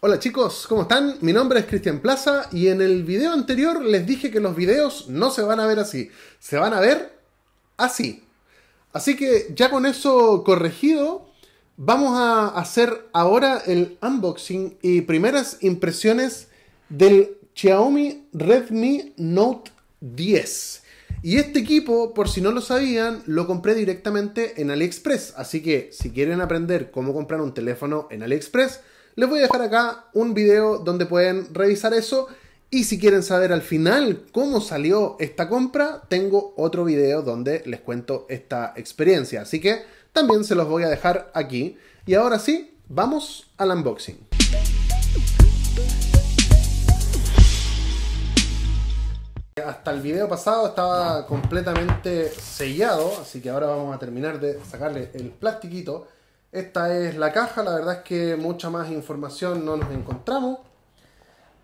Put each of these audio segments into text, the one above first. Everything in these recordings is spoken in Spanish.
Hola chicos, ¿cómo están? Mi nombre es Cristian Plaza y en el video anterior les dije que los videos no se van a ver así, se van a ver así. Así que ya con eso corregido, vamos a hacer ahora el unboxing y primeras impresiones del Xiaomi Redmi Note 10. Y este equipo, por si no lo sabían, lo compré directamente en AliExpress. Así que si quieren aprender cómo comprar un teléfono en AliExpress, les voy a dejar acá un video donde pueden revisar eso. Y si quieren saber al final cómo salió esta compra, tengo otro video donde les cuento esta experiencia. Así que también se los voy a dejar aquí. Y ahora sí, vamos al unboxing. Hasta el video pasado estaba completamente sellado, así que ahora vamos a terminar de sacarle el plastiquito. Esta es la caja, la verdad es que mucha más información no nos encontramos.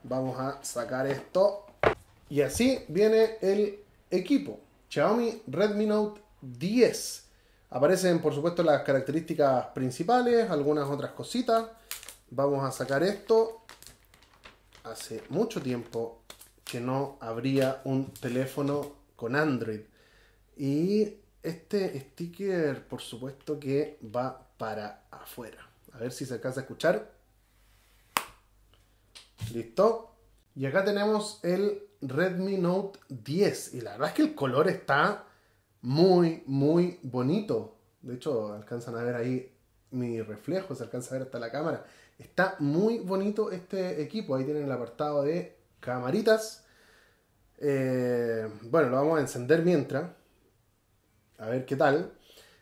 Vamos a sacar esto. Y así viene el equipo. Xiaomi Redmi Note 10. Aparecen por supuesto las características principales, algunas otras cositas. Vamos a sacar esto. Hace mucho tiempo que no habría un teléfono con Android. Y este sticker por supuesto que va para afuera. A ver si se alcanza a escuchar. Listo. Y acá tenemos el Redmi Note 10. Y la verdad es que el color está muy, muy bonito. De hecho, alcanzan a ver ahí mi reflejo, se alcanza a ver hasta la cámara. Está muy bonito este equipo. Ahí tienen el apartado de camaritas. Eh, bueno, lo vamos a encender mientras. A ver qué tal.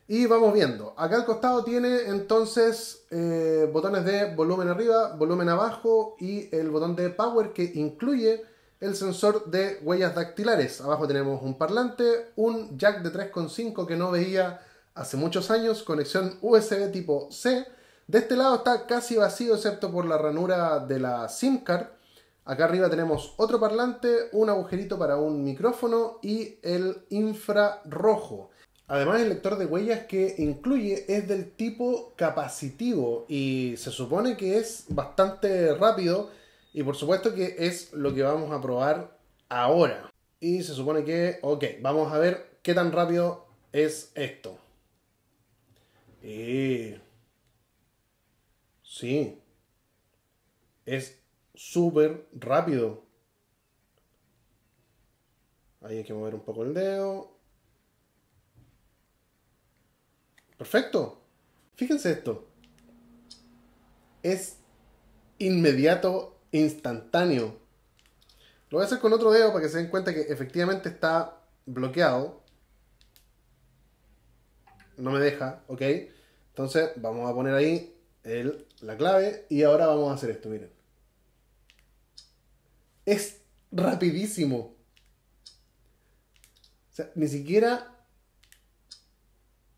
Y vamos viendo. Acá al costado tiene entonces eh, botones de volumen arriba, volumen abajo y el botón de power que incluye el sensor de huellas dactilares. Abajo tenemos un parlante, un jack de 3.5 que no veía hace muchos años, conexión USB tipo C. De este lado está casi vacío excepto por la ranura de la SIM card. Acá arriba tenemos otro parlante, un agujerito para un micrófono y el infrarrojo. Además, el lector de huellas que incluye es del tipo capacitivo y se supone que es bastante rápido y por supuesto que es lo que vamos a probar ahora. Y se supone que, ok, vamos a ver qué tan rápido es esto. Sí. Es súper rápido. Ahí hay que mover un poco el dedo. Perfecto. Fíjense esto. Es inmediato, instantáneo. Lo voy a hacer con otro dedo para que se den cuenta que efectivamente está bloqueado. No me deja, ¿ok? Entonces vamos a poner ahí la clave y ahora vamos a hacer esto, miren. Es rapidísimo. O sea, ni siquiera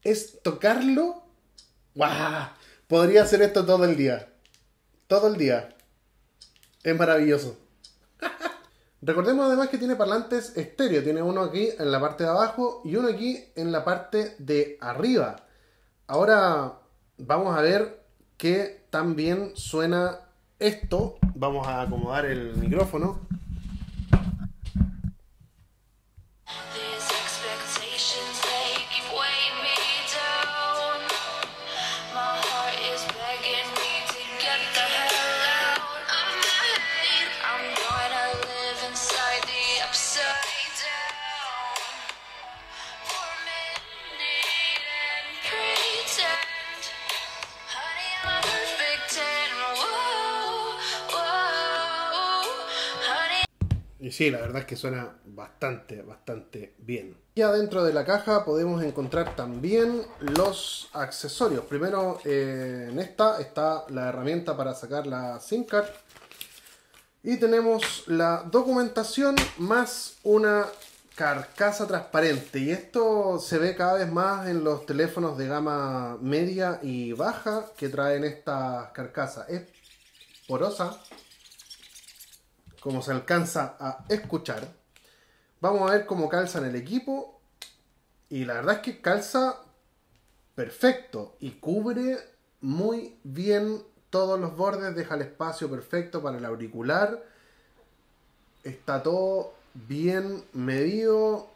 es tocarlo. ¡Wow! Podría hacer esto todo el día. Todo el día. Es maravilloso. Recordemos además que tiene parlantes estéreo. Tiene uno aquí en la parte de abajo y uno aquí en la parte de arriba. Ahora vamos a ver qué tan bien suena esto. Vamos a acomodar el micrófono. Y sí, la verdad es que suena bastante, bastante bien. Ya dentro de la caja podemos encontrar también los accesorios. Primero eh, en esta está la herramienta para sacar la SIM card. Y tenemos la documentación más una carcasa transparente. Y esto se ve cada vez más en los teléfonos de gama media y baja que traen estas carcasas. Es porosa, como se alcanza a escuchar. Vamos a ver cómo calza en el equipo. Y la verdad es que calza perfecto y cubre muy bien todos los bordes, deja el espacio perfecto para el auricular. Está todo bien medido.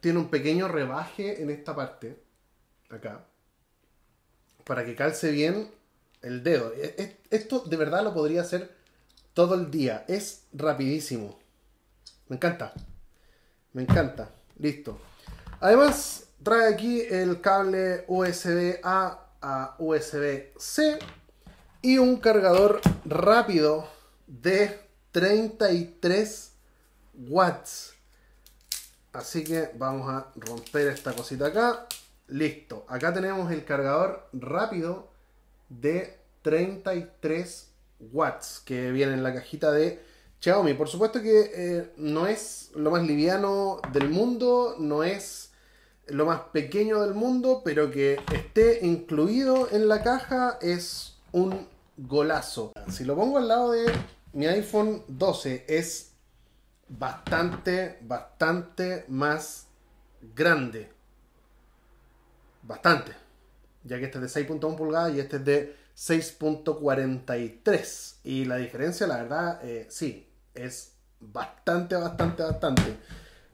Tiene un pequeño rebaje en esta parte, acá, para que calce bien el dedo. E-, e-, esto de verdad lo podría hacer todo el día. Es rapidísimo. Me encanta. Me encanta. Listo. Además, trae aquí el cable USB A a USB C y un cargador rápido de 33 watts. Así que vamos a romper esta cosita acá. Listo. Acá tenemos el cargador rápido de 33 watts que viene en la cajita de Xiaomi. Por supuesto que eh, no es lo más liviano del mundo, no es lo más pequeño del mundo, pero que esté incluido en la caja es un golazo. Si lo pongo al lado de mi iPhone 12, es bastante, bastante más grande. Bastante. Ya que este es de 6.1 pulgadas y este es de 6.43. Y la diferencia, la verdad, eh, sí, es bastante, bastante, bastante.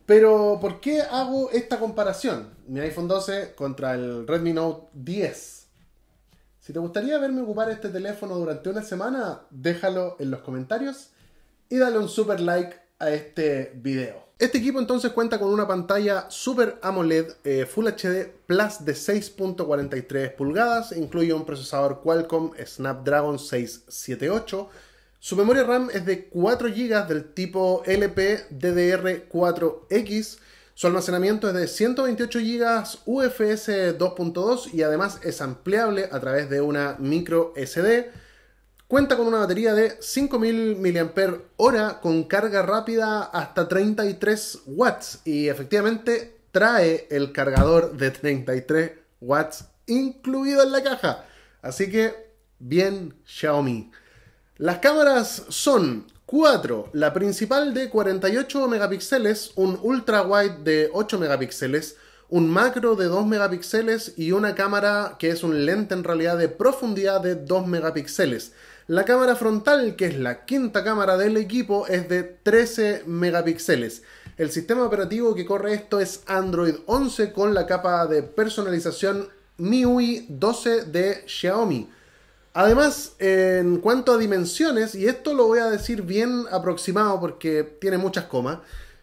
Pero, ¿por qué hago esta comparación? Mi iPhone 12 contra el Redmi Note 10. Si te gustaría verme ocupar este teléfono durante una semana, déjalo en los comentarios y dale un super like a este video. Este equipo entonces cuenta con una pantalla Super AMOLED eh, Full HD Plus de 6.43 pulgadas, incluye un procesador Qualcomm Snapdragon 678, su memoria RAM es de 4 GB del tipo LPDDR4X, su almacenamiento es de 128 GB UFS 2.2 y además es ampliable a través de una micro SD. Cuenta con una batería de 5000 mAh con carga rápida hasta 33 watts y efectivamente trae el cargador de 33 watts incluido en la caja. Así que bien Xiaomi. Las cámaras son 4, la principal de 48 megapíxeles, un ultra wide de 8 megapíxeles, un macro de 2 megapíxeles y una cámara que es un lente en realidad de profundidad de 2 megapíxeles. La cámara frontal, que es la quinta cámara del equipo, es de 13 megapíxeles. El sistema operativo que corre esto es Android 11 con la capa de personalización MIUI 12 de Xiaomi. Además, en cuanto a dimensiones, y esto lo voy a decir bien aproximado porque tiene muchas comas,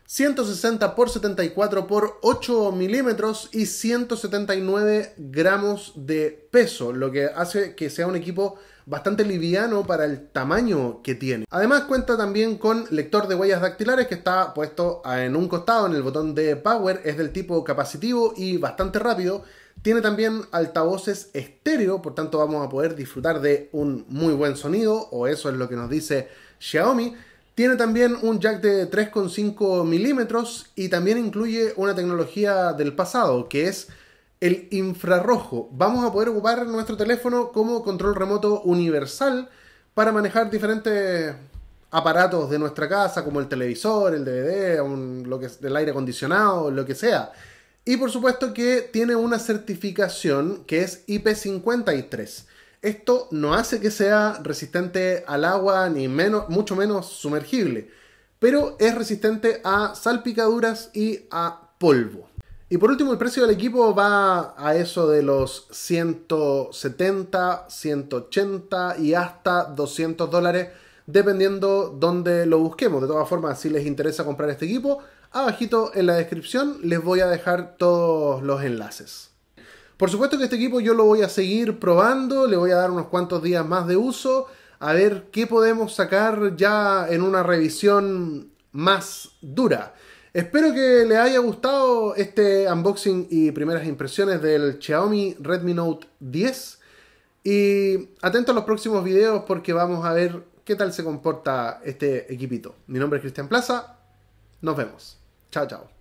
160 x 74 x 8 milímetros y 179 gramos de peso, lo que hace que sea un equipo bastante liviano para el tamaño que tiene. Además cuenta también con lector de huellas dactilares que está puesto en un costado en el botón de power, es del tipo capacitivo y bastante rápido. Tiene también altavoces estéreo, por tanto vamos a poder disfrutar de un muy buen sonido, o eso es lo que nos dice Xiaomi. Tiene también un jack de 3,5 milímetros y también incluye una tecnología del pasado, que es el infrarrojo. Vamos a poder ocupar nuestro teléfono como control remoto universal para manejar diferentes aparatos de nuestra casa, como el televisor, el DVD, el aire acondicionado, lo que sea. Y por supuesto que tiene una certificación que es IP53. Esto no hace que sea resistente al agua ni mucho menos sumergible, pero es resistente a salpicaduras y a polvo. Y por último, el precio del equipo va a eso de los 170, 180 y hasta 200 dólares, dependiendo dónde lo busquemos. De todas formas, si les interesa comprar este equipo, abajito en la descripción les voy a dejar todos los enlaces. Por supuesto que este equipo yo lo voy a seguir probando, le voy a dar unos cuantos días más de uso, a ver qué podemos sacar ya en una revisión más dura. Espero que les haya gustado este unboxing y primeras impresiones del Xiaomi Redmi Note 10. Y atento a los próximos videos porque vamos a ver qué tal se comporta este equipito. Mi nombre es Cristian Plaza. Nos vemos. Chao, chao.